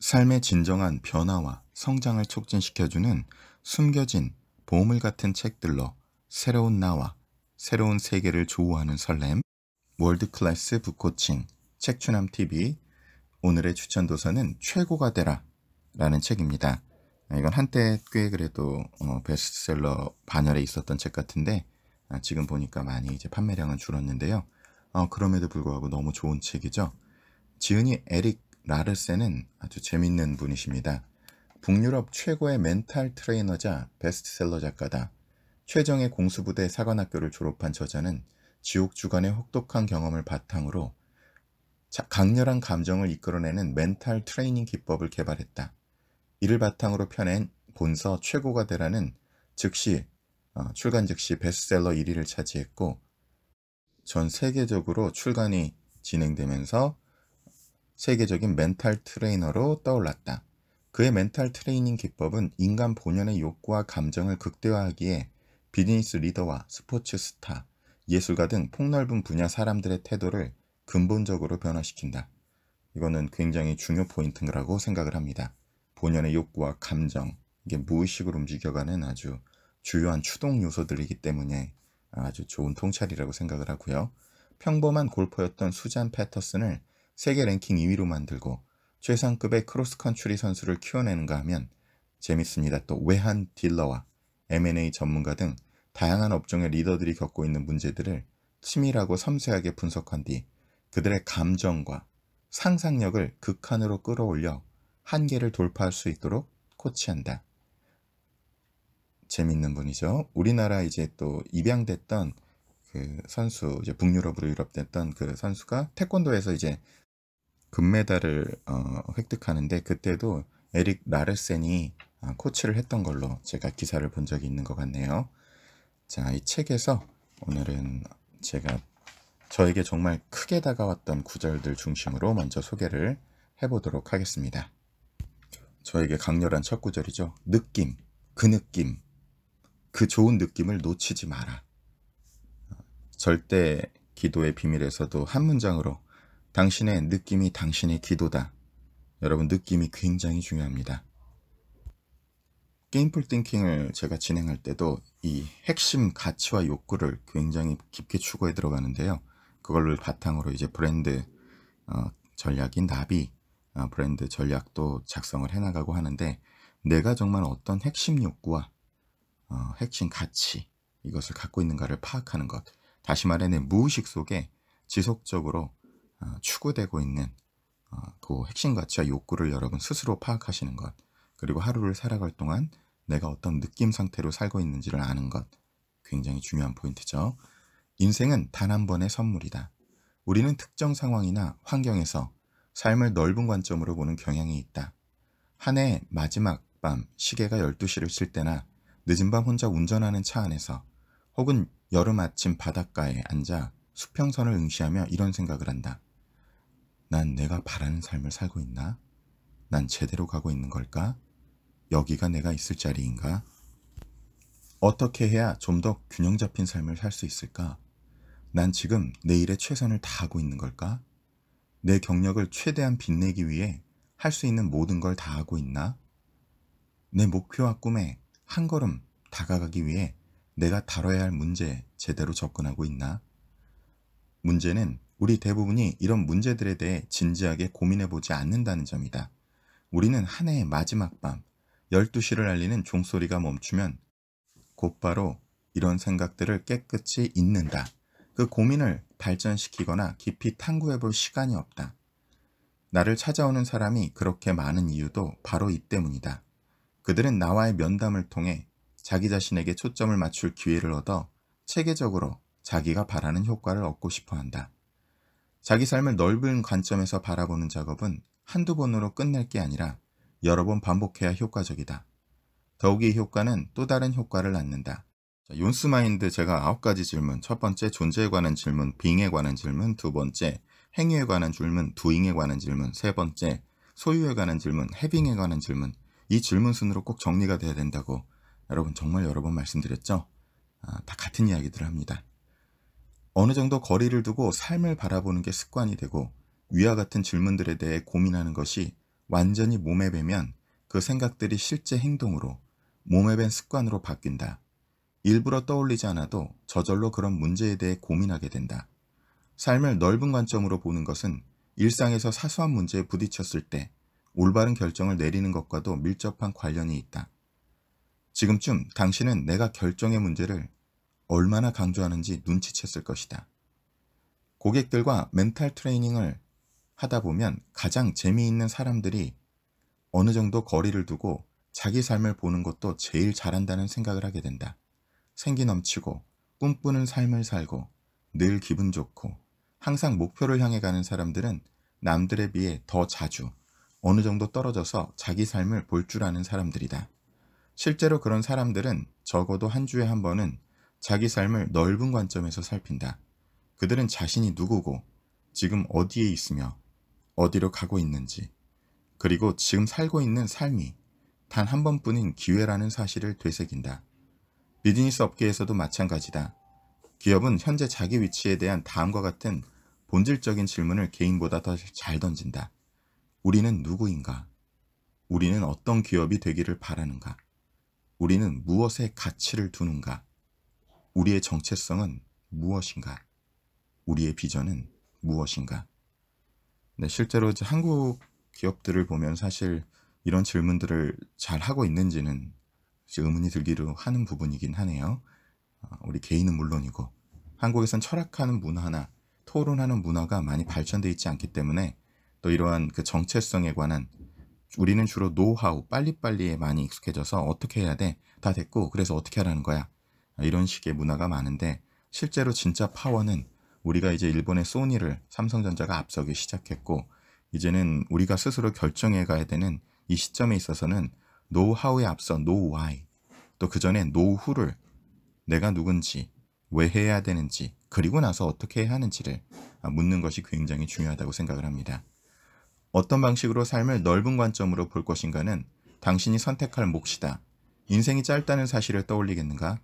삶의 진정한 변화와 성장을 촉진시켜주는 숨겨진 보물 같은 책들로 새로운 나와 새로운 세계를 조우하는 설렘, 월드클래스 북코칭, 책추남TV, 오늘의 추천 도서는 최고가 되라 라는 책입니다. 이건 한때 꽤 그래도 어, 베스트셀러 반열에 있었던 책 같은데 아, 지금 보니까 많이 이제 판매량은 줄었는데요. 어, 그럼에도 불구하고 너무 좋은 책이죠. 지은이 에릭 라르센은 아주 재밌는 분이십니다. 북유럽 최고의 멘탈 트레이너자 베스트셀러 작가다. 최정의 공수부대 사관학교를 졸업한 저자는 지옥 주간의 혹독한 경험을 바탕으로 강렬한 감정을 이끌어내는 멘탈 트레이닝 기법을 개발했다. 이를 바탕으로 펴낸 본서 최고가 되라는 즉시 어, 출간 즉시 베스트셀러 1위를 차지했고 전 세계적으로 출간이 진행되면서 세계적인 멘탈 트레이너로 떠올랐다. 그의 멘탈 트레이닝 기법은 인간 본연의 욕구와 감정을 극대화하기에 비즈니스 리더와 스포츠 스타, 예술가 등 폭넓은 분야 사람들의 태도를 근본적으로 변화시킨다. 이거는 굉장히 중요 포인트라고 생각을 합니다. 본연의 욕구와 감정, 이게 무의식을 움직여가는 아주 주요한 추동 요소들이기 때문에 아주 좋은 통찰이라고 생각을 하고요. 평범한 골퍼였던 수잔 패터슨을 세계 랭킹 2위로 만들고 최상급의 크로스컨트리 선수를 키워내는가 하면 재밌습니다. 또 외환 딜러와 M&A 전문가 등 다양한 업종의 리더들이 겪고 있는 문제들을 치밀하고 섬세하게 분석한 뒤 그들의 감정과 상상력을 극한으로 끌어올려 한계를 돌파할 수 있도록 코치한다. 재밌는 분이죠. 우리나라 이제 또 입양됐던 그 선수, 이제 북유럽으로 유럽됐던 그 선수가 태권도에서 이제 금메달을 어, 획득하는데 그때도 에릭 라르센이 아, 코치를 했던 걸로 제가 기사를 본 적이 있는 것 같네요. 자, 이 책에서 오늘은 제가 저에게 정말 크게 다가왔던 구절들 중심으로 먼저 소개를 해보도록 하겠습니다. 저에게 강렬한 첫 구절이죠. 느낌, 그 느낌, 그 좋은 느낌을 놓치지 마라. 어, 절대 기도의 비밀에서도 한 문장으로 당신의 느낌이 당신의 기도다. 여러분 느낌이 굉장히 중요합니다. 게임풀 띵킹을 제가 진행할 때도 이 핵심 가치와 욕구를 굉장히 깊게 추구해 들어가는데요. 그걸 바탕으로 이제 브랜드 어, 전략인 나비 어, 브랜드 전략도 작성을 해나가고 하는데 내가 정말 어떤 핵심 욕구와 어, 핵심 가치 이것을 갖고 있는가를 파악하는 것 다시 말해 내 무의식 속에 지속적으로 어, 추구되고 있는 어, 그 핵심 가치와 욕구를 여러분 스스로 파악하시는 것, 그리고 하루를 살아갈 동안 내가 어떤 느낌 상태로 살고 있는지를 아는 것, 굉장히 중요한 포인트죠. 인생은 단 한 번의 선물이다. 우리는 특정 상황이나 환경에서 삶을 넓은 관점으로 보는 경향이 있다. 한 해의 마지막 밤 시계가 12시를 칠 때나 늦은 밤 혼자 운전하는 차 안에서 혹은 여름 아침 바닷가에 앉아 수평선을 응시하며 이런 생각을 한다. 난 내가 바라는 삶을 살고 있나? 난 제대로 가고 있는 걸까? 여기가 내가 있을 자리인가? 어떻게 해야 좀 더 균형 잡힌 삶을 살 수 있을까? 난 지금 내 일에 최선을 다하고 있는 걸까? 내 경력을 최대한 빛내기 위해 할 수 있는 모든 걸 다하고 있나? 내 목표와 꿈에 한 걸음 다가가기 위해 내가 다뤄야 할 문제에 제대로 접근하고 있나? 문제는 우리 대부분이 이런 문제들에 대해 진지하게 고민해보지 않는다는 점이다. 우리는 한 해의 마지막 밤, 12시를 알리는 종소리가 멈추면 곧바로 이런 생각들을 깨끗이 잊는다. 그 고민을 발전시키거나 깊이 탐구해볼 시간이 없다. 나를 찾아오는 사람이 그렇게 많은 이유도 바로 이 때문이다. 그들은 나와의 면담을 통해 자기 자신에게 초점을 맞출 기회를 얻어 체계적으로 자기가 바라는 효과를 얻고 싶어 한다. 자기 삶을 넓은 관점에서 바라보는 작업은 한두 번으로 끝낼 게 아니라 여러 번 반복해야 효과적이다. 더욱이 효과는 또 다른 효과를 낳는다. 자, 존스 마인드 제가 아홉 가지 질문. 첫 번째 존재에 관한 질문, 빙에 관한 질문, 두 번째 행위에 관한 질문, 두잉에 관한 질문, 세 번째 소유에 관한 질문, 해빙에 관한 질문. 이 질문 순으로 꼭 정리가 돼야 된다고 여러분 정말 여러 번 말씀드렸죠? 아, 다 같은 이야기들을 합니다. 어느 정도 거리를 두고 삶을 바라보는 게 습관이 되고 위와 같은 질문들에 대해 고민하는 것이 완전히 몸에 배면 그 생각들이 실제 행동으로 몸에 밴 습관으로 바뀐다. 일부러 떠올리지 않아도 저절로 그런 문제에 대해 고민하게 된다. 삶을 넓은 관점으로 보는 것은 일상에서 사소한 문제에 부딪혔을 때 올바른 결정을 내리는 것과도 밀접한 관련이 있다. 지금쯤 당신은 내가 결정의 문제를 얼마나 강조하는지 눈치챘을 것이다. 고객들과 멘탈 트레이닝을 하다 보면 가장 재미있는 사람들이 어느 정도 거리를 두고 자기 삶을 보는 것도 제일 잘한다는 생각을 하게 된다. 생기 넘치고 꿈꾸는 삶을 살고 늘 기분 좋고 항상 목표를 향해 가는 사람들은 남들에 비해 더 자주 어느 정도 떨어져서 자기 삶을 볼 줄 아는 사람들이다. 실제로 그런 사람들은 적어도 한 주에 한 번은 자기 삶을 넓은 관점에서 살핀다. 그들은 자신이 누구고 지금 어디에 있으며 어디로 가고 있는지 그리고 지금 살고 있는 삶이 단 한 번뿐인 기회라는 사실을 되새긴다. 비즈니스 업계에서도 마찬가지다. 기업은 현재 자기 위치에 대한 다음과 같은 본질적인 질문을 개인보다 더 잘 던진다. 우리는 누구인가? 우리는 어떤 기업이 되기를 바라는가? 우리는 무엇에 가치를 두는가? 우리의 정체성은 무엇인가? 우리의 비전은 무엇인가? 네, 실제로 이제 한국 기업들을 보면 사실 이런 질문들을 잘 하고 있는지는 의문이 들기도 하는 부분이긴 하네요. 어, 우리 개인은 물론이고 한국에선 철학하는 문화나 토론하는 문화가 많이 발전되어 있지 않기 때문에 또 이러한 그 정체성에 관한 우리는 주로 노하우 빨리빨리에 많이 익숙해져서 어떻게 해야 돼? 다 됐고 그래서 어떻게 하라는 거야? 이런 식의 문화가 많은데 실제로 진짜 파워는 우리가 이제 일본의 소니를 삼성전자가 앞서기 시작했고 이제는 우리가 스스로 결정해 가야 되는 이 시점에 있어서는 노하우에 앞서 노와이 또 그 전에 노후를 내가 누군지 왜 해야 되는지 그리고 나서 어떻게 해야 하는지를 묻는 것이 굉장히 중요하다고 생각을 합니다. 어떤 방식으로 삶을 넓은 관점으로 볼 것인가는 당신이 선택할 몫이다. 인생이 짧다는 사실을 떠올리겠는가?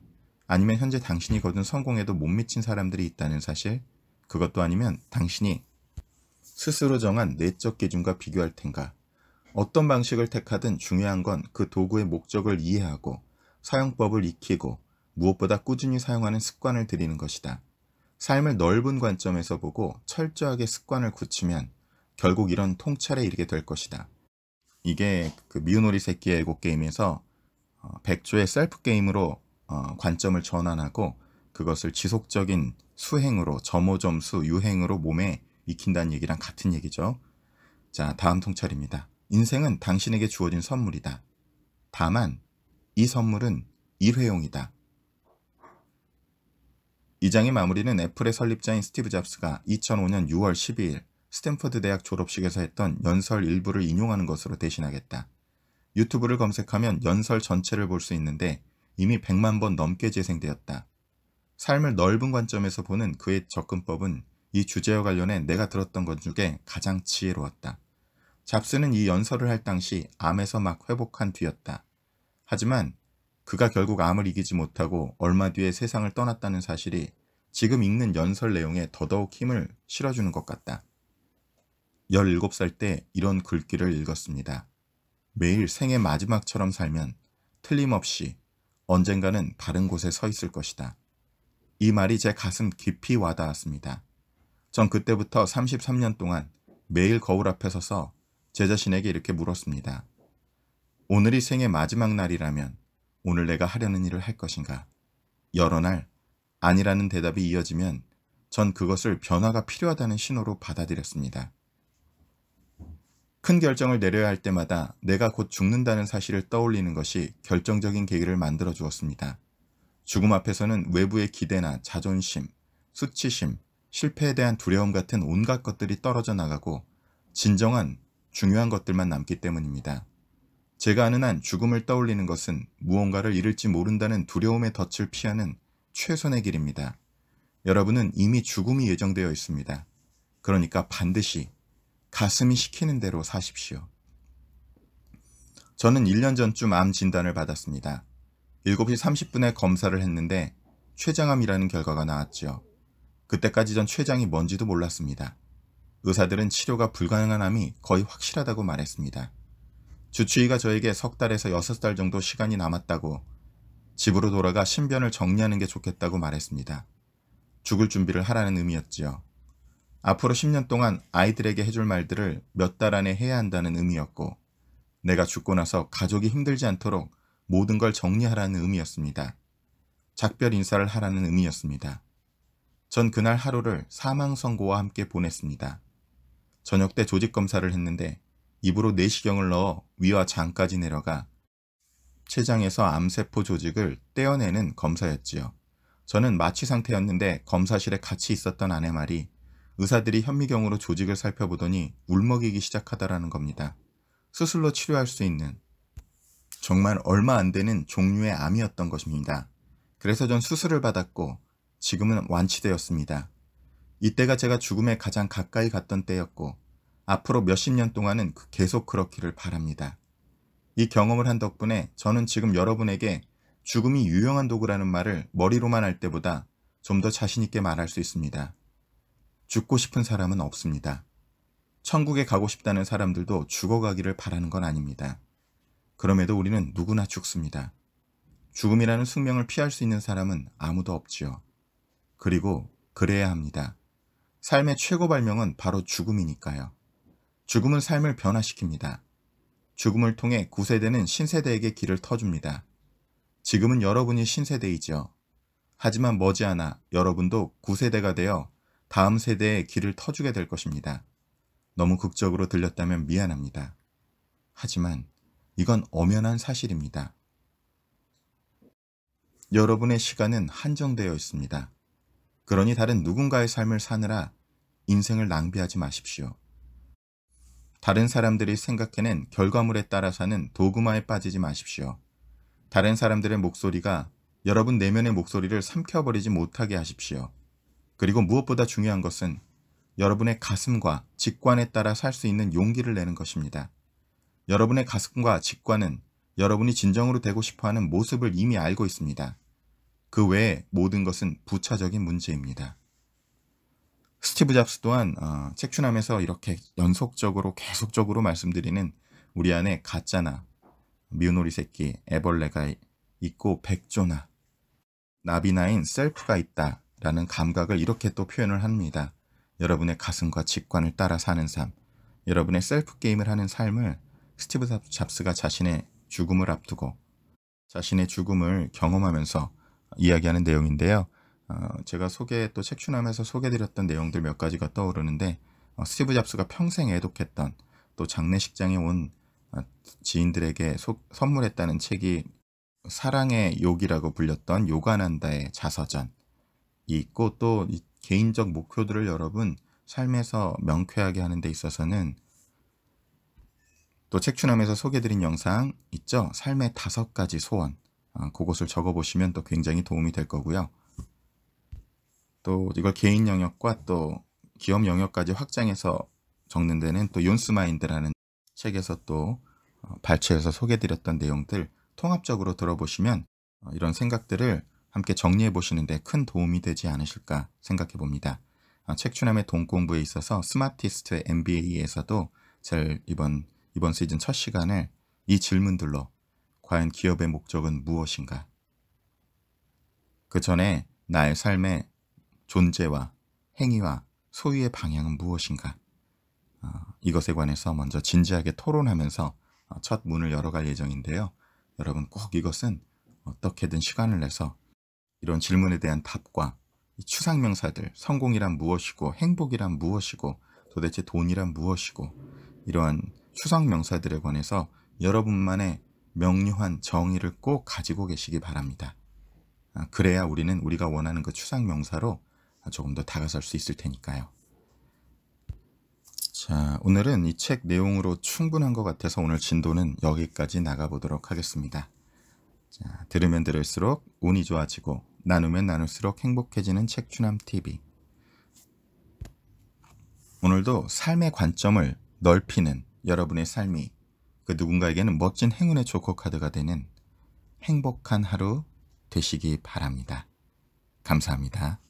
아니면 현재 당신이 거둔 성공에도 못 미친 사람들이 있다는 사실, 그것도 아니면 당신이 스스로 정한 내적 기준과 비교할 텐가. 어떤 방식을 택하든 중요한 건 그 도구의 목적을 이해하고 사용법을 익히고 무엇보다 꾸준히 사용하는 습관을 들이는 것이다. 삶을 넓은 관점에서 보고 철저하게 습관을 굳히면 결국 이런 통찰에 이르게 될 것이다. 이게 그미운 오리 새끼의 애고 게임에서 어, 백조의 셀프 게임으로 어, 관점을 전환하고 그것을 지속적인 수행으로 점호점수 유행으로 몸에 익힌다는 얘기랑 같은 얘기죠. 자 다음 통찰입니다. 인생은 당신에게 주어진 선물이다. 다만 이 선물은 일회용이다. 이 장의 마무리는 애플의 설립자인 스티브 잡스가 2005년 6월 12일 스탠퍼드 대학 졸업식에서 했던 연설 일부를 인용하는 것으로 대신하겠다. 유튜브를 검색하면 연설 전체를 볼 수 있는데 이미 100만 번 넘게 재생되었다. 삶을 넓은 관점에서 보는 그의 접근법은 이 주제와 관련해 내가 들었던 것 중에 가장 지혜로웠다. 잡스는 이 연설을 할 당시 암에서 막 회복한 뒤였다. 하지만 그가 결국 암을 이기지 못하고 얼마 뒤에 세상을 떠났다는 사실이 지금 읽는 연설 내용에 더더욱 힘을 실어주는 것 같다. 17살 때 이런 글귀를 읽었습니다. 매일 생의 마지막처럼 살면 틀림없이 언젠가는 다른 곳에 서 있을 것이다. 이 말이 제 가슴 깊이 와닿았습니다. 전 그때부터 33년 동안 매일 거울 앞에 서서 제 자신에게 이렇게 물었습니다. 오늘이 생의 마지막 날이라면 오늘 내가 하려는 일을 할 것인가? 여러 날 아니라는 대답이 이어지면 전 그것을 변화가 필요하다는 신호로 받아들였습니다. 큰 결정을 내려야 할 때마다 내가 곧 죽는다는 사실을 떠올리는 것이 결정적인 계기를 만들어 주었습니다. 죽음 앞에서는 외부의 기대나 자존심, 수치심, 실패에 대한 두려움 같은 온갖 것들이 떨어져 나가고 진정한 중요한 것들만 남기 때문입니다. 제가 아는 한 죽음을 떠올리는 것은 무언가를 잃을지 모른다는 두려움의 덫을 피하는 최선의 길입니다. 여러분은 이미 죽음이 예정되어 있습니다. 그러니까 반드시 가슴이 시키는 대로 사십시오. 저는 1년 전쯤 암 진단을 받았습니다. 7시 30분에 검사를 했는데 췌장암이라는 결과가 나왔죠. 그때까지 전 췌장이 뭔지도 몰랐습니다. 의사들은 치료가 불가능한 암이 거의 확실하다고 말했습니다. 주치의가 저에게 석 달에서 여섯 달 정도 시간이 남았다고 집으로 돌아가 신변을 정리하는 게 좋겠다고 말했습니다. 죽을 준비를 하라는 의미였지요. 앞으로 10년 동안 아이들에게 해줄 말들을 몇 달 안에 해야 한다는 의미였고 내가 죽고 나서 가족이 힘들지 않도록 모든 걸 정리하라는 의미였습니다. 작별 인사를 하라는 의미였습니다. 전 그날 하루를 사망 선고와 함께 보냈습니다. 저녁 때 조직 검사를 했는데 입으로 내시경을 넣어 위와 장까지 내려가 췌장에서 암세포 조직을 떼어내는 검사였지요. 저는 마취 상태였는데 검사실에 같이 있었던 아내 말이 의사들이 현미경으로 조직을 살펴보더니 울먹이기 시작하다라는 겁니다. 수술로 치료할 수 있는 정말 얼마 안 되는 종류의 암이었던 것입니다. 그래서 전 수술을 받았고 지금은 완치되었습니다. 이때가 제가 죽음에 가장 가까이 갔던 때였고 앞으로 몇십 년 동안은 그 계속 그렇기를 바랍니다. 이 경험을 한 덕분에 저는 지금 여러분에게 죽음이 유용한 도구라는 말을 머리로만 할 때보다 좀 더 자신있게 말할 수 있습니다. 죽고 싶은 사람은 없습니다. 천국에 가고 싶다는 사람들도 죽어가기를 바라는 건 아닙니다. 그럼에도 우리는 누구나 죽습니다. 죽음이라는 숙명을 피할 수 있는 사람은 아무도 없지요. 그리고 그래야 합니다. 삶의 최고 발명은 바로 죽음이니까요. 죽음은 삶을 변화시킵니다. 죽음을 통해 구세대는 신세대에게 길을 터줍니다. 지금은 여러분이 신세대이죠 하지만 머지않아 여러분도 구세대가 되어 다음 세대에 길을 터주게 될 것입니다. 너무 극적으로 들렸다면 미안합니다. 하지만 이건 엄연한 사실입니다. 여러분의 시간은 한정되어 있습니다. 그러니 다른 누군가의 삶을 사느라 인생을 낭비하지 마십시오. 다른 사람들이 생각해낸 결과물에 따라 사는 도그마에 빠지지 마십시오. 다른 사람들의 목소리가 여러분 내면의 목소리를 삼켜버리지 못하게 하십시오. 그리고 무엇보다 중요한 것은 여러분의 가슴과 직관에 따라 살 수 있는 용기를 내는 것입니다. 여러분의 가슴과 직관은 여러분이 진정으로 되고 싶어하는 모습을 이미 알고 있습니다. 그 외에 모든 것은 부차적인 문제입니다. 스티브 잡스 또한 어, 책추남에서 이렇게 연속적으로 계속적으로 말씀드리는 우리 안에 가짜나 미운 오리 새끼 애벌레가 있고 백조나 나비나인 셀프가 있다 라는 감각을 이렇게 또 표현을 합니다. 여러분의 가슴과 직관을 따라 사는 삶, 여러분의 셀프 게임을 하는 삶을 스티브 잡스가 자신의 죽음을 앞두고 자신의 죽음을 경험하면서 이야기하는 내용인데요. 어, 제가 소개 또 책추남에서 소개드렸던 내용들 몇 가지가 떠오르는데 어, 스티브 잡스가 평생 애독했던 또 장례식장에 온 어, 지인들에게 소, 선물했다는 책이 사랑의 욕이라고 불렸던 요가난다의 자서전 있고 또이 개인적 목표들을 여러분 삶에서 명쾌하게 하는 데 있어서는 또 책추남에서 소개드린 영상 있죠? 삶의 다섯 가지 소원 아, 그것을 적어보시면 또 굉장히 도움이 될 거고요. 또 이걸 개인 영역과 또 기업 영역까지 확장해서 적는 데는 또 윤스마인드라는 책에서 또 어, 발췌해서 소개드렸던 내용들 통합적으로 들어보시면 어, 이런 생각들을 함께 정리해 보시는데 큰 도움이 되지 않으실까 생각해 봅니다. 아, 책추남의 동공부에 있어서 스마티스트 MBA에서도 제 이번 이번 시즌 첫 시간을 이 질문들로 과연 기업의 목적은 무엇인가? 그 전에 나의 삶의 존재와 행위와 소유의 방향은 무엇인가? 어, 이것에 관해서 먼저 진지하게 토론하면서 아, 첫 문을 열어갈 예정인데요. 여러분 꼭 이것은 어떻게든 시간을 내서 이런 질문에 대한 답과 추상명사들, 성공이란 무엇이고 행복이란 무엇이고 도대체 돈이란 무엇이고 이러한 추상명사들에 관해서 여러분만의 명료한 정의를 꼭 가지고 계시기 바랍니다. 아, 그래야 우리는 우리가 원하는 그 추상명사로 조금 더 다가설 수 있을 테니까요. 자, 오늘은 이 책 내용으로 충분한 것 같아서 오늘 진도는 여기까지 나가보도록 하겠습니다. 자, 들으면 들을수록 운이 좋아지고 나누면 나눌수록 행복해지는 책추남 TV. 오늘도 삶의 관점을 넓히는 여러분의 삶이 그 누군가에게는 멋진 행운의 조커카드가 되는 행복한 하루 되시기 바랍니다. 감사합니다.